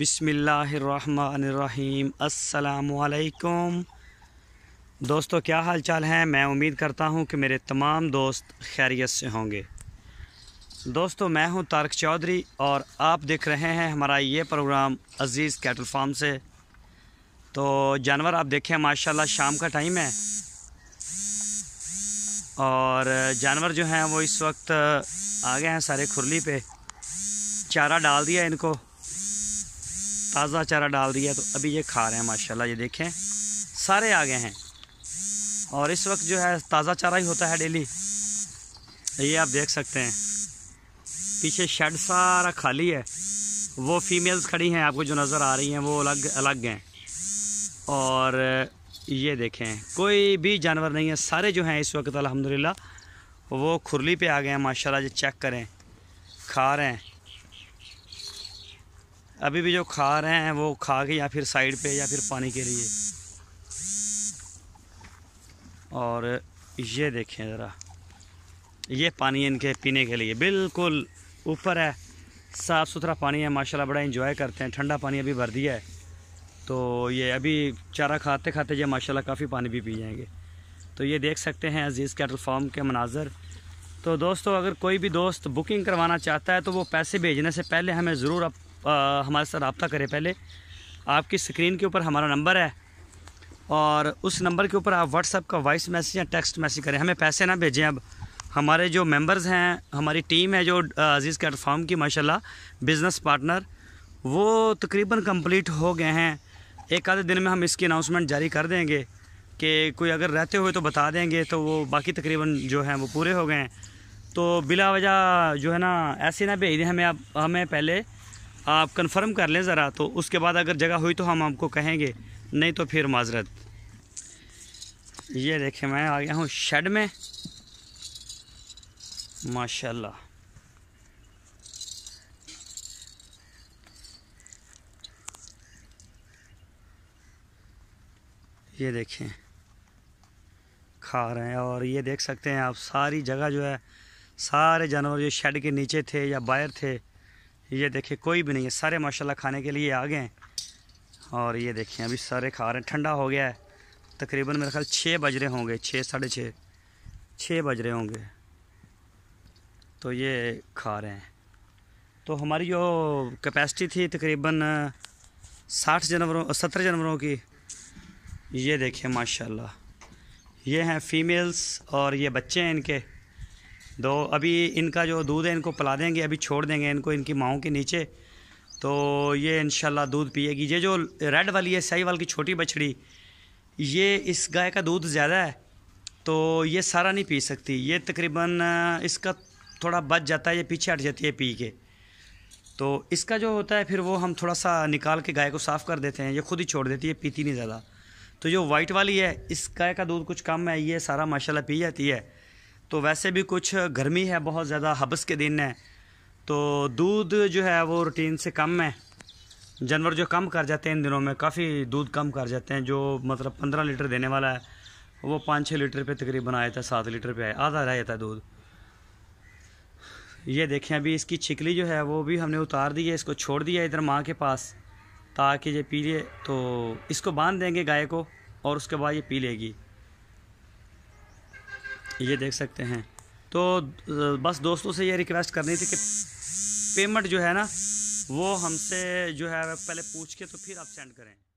बिसमीम् अल्लाम दोस्तों क्या हाल चाल हैं मैं उम्मीद करता हूँ कि मेरे तमाम दोस्त खैरियत से होंगे दोस्तों मैं हूँ तारक चौधरी और आप देख रहे हैं हमारा ये प्रोग्राम अज़ीज़ कैटल फार्म से तो जानवर आप देखें माशाल्लाह शाम का टाइम है और जानवर जो हैं वो इस वक्त आ गए हैं सारे खुरली पे चारा डाल दिया इनको ताज़ा चारा डाल दिया तो अभी ये खा रहे हैं माशाल्लाह ये देखें सारे आ गए हैं और इस वक्त जो है ताज़ा चारा ही होता है डेली ये आप देख सकते हैं पीछे शेड सारा खाली है वो फीमेल्स खड़ी हैं आपको जो नज़र आ रही हैं वो अलग अलग हैं और ये देखें कोई भी जानवर नहीं है सारे जो हैं इस वक्त अलहमदिल्ला वो खुरली पे आ गए हैं माशाल्लाह जी चेक करें खा रहे हैं अभी भी जो खा रहे हैं वो खा के या फिर साइड पे या फिर पानी के लिए और ये देखें ज़रा ये पानी इनके पीने के लिए बिल्कुल ऊपर है साफ़ सुथरा पानी है माशाल्लाह बड़ा इंजॉय करते हैं ठंडा पानी अभी भर दिया है तो ये अभी चारा खाते खाते ये माशाल्लाह काफ़ी पानी भी पी जाएंगे तो ये देख सकते हैं अजीज़ कैटल फार्म के मनाजर तो दोस्तों अगर कोई भी दोस्त बुकिंग करवाना चाहता है तो वो पैसे भेजने से पहले हमें ज़रूर हमारे साथ रबता करें पहले आपकी स्क्रीन के ऊपर हमारा नंबर है और उस नंबर के ऊपर आप व्हाट्सअप का वॉइस मैसेज या टेक्स्ट मैसेज करें हमें पैसे ना भेजें अब हमारे जो मेंबर्स हैं हमारी टीम है जो अजीज़ कैटफार्म की माशाल्लाह बिज़नेस पार्टनर वो तकरीबन कंप्लीट हो गए हैं एक आधे दिन में हम इसकी अनाउंसमेंट जारी कर देंगे कि कोई अगर रहते हुए तो बता देंगे तो वो बाकी तकरीबन जो हैं वो पूरे हो गए हैं तो बिला वजह जो है ना ऐसे ना भेज दें हमें आप हमें पहले आप कंफर्म कर लें ज़रा तो उसके बाद अगर जगह हुई तो हम आपको कहेंगे नहीं तो फिर माजरत ये देखें मैं आ गया हूँ शेड में माशाल्लाह ये देखें खा रहे हैं और ये देख सकते हैं आप सारी जगह जो है सारे जानवर जो शेड के नीचे थे या बाहर थे ये देखिए कोई भी नहीं है सारे माशाल्लाह खाने के लिए आ गए हैं और ये देखिए अभी सारे खा रहे हैं ठंडा हो गया है तकरीबन मेरे ख्याल छः बज रहे होंगे छः साढ़े छः छः बज रहे होंगे तो ये खा रहे हैं तो हमारी जो कैपेसिटी थी तकरीबन साठ जानवरों सत्तर जानवरों की ये देखें माशाल्लाह ये हैं फीमेल्स और ये बच्चे हैं इनके तो अभी इनका जो दूध है इनको पिला देंगे अभी छोड़ देंगे इनको इनकी माओ के नीचे तो ये इन दूध पिएगी ये जो रेड वाली है सही वाल की छोटी बछड़ी ये इस गाय का दूध ज़्यादा है तो ये सारा नहीं पी सकती ये तकरीबन इसका थोड़ा बच जाता है ये पीछे हट जाती है पी के तो इसका जो होता है फिर वो हम थोड़ा सा निकाल के गाय को साफ़ कर देते हैं ये खुद ही छोड़ देती है पीती नहीं ज़्यादा तो जो वाइट वाली है इस गाय का दूध कुछ कम है ये सारा माशाल्लाह पी जाती है तो वैसे भी कुछ गर्मी है बहुत ज़्यादा हबस के दिन है तो दूध जो है वो रूटीन से कम है जानवर जो कम कर जाते हैं इन दिनों में काफ़ी दूध कम कर जाते हैं जो मतलब पंद्रह लीटर देने वाला है वो पाँच छः लीटर पे तकरीबन आया था सात लीटर पे आया आधा रह जाता है दूध ये देखें अभी इसकी छिकली जो है वो भी हमने उतार दी है इसको छोड़ दिया इधर माँ के पास ताकि ये पी लिए तो इसको बांध देंगे गाय को और उसके बाद ये पी लेगी ये देख सकते हैं तो बस दोस्तों से ये रिक्वेस्ट करनी थी कि पेमेंट जो है ना वो हमसे जो है पहले पूछ के तो फिर आप सेंड करें